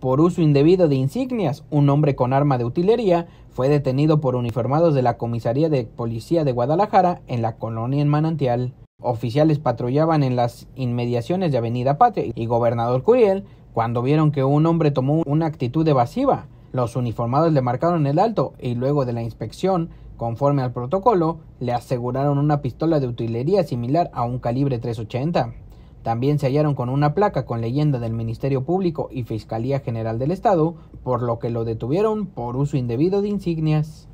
Por uso indebido de insignias, un hombre con arma de utilería fue detenido por uniformados de la Comisaría de Policía de Guadalajara en la colonia en Manantial. Oficiales patrullaban en las inmediaciones de Avenida Patria y Gobernador Curiel cuando vieron que un hombre tomó una actitud evasiva. Los uniformados le marcaron el alto y luego de la inspección, conforme al protocolo, le aseguraron una pistola de utilería similar a un calibre 380. También se hallaron con una placa con leyenda del Ministerio Público y Fiscalía General del Estado, por lo que lo detuvieron por uso indebido de insignias.